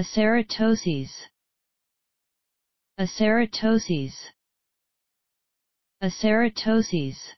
Aceratoses Aceratoses Aceratoses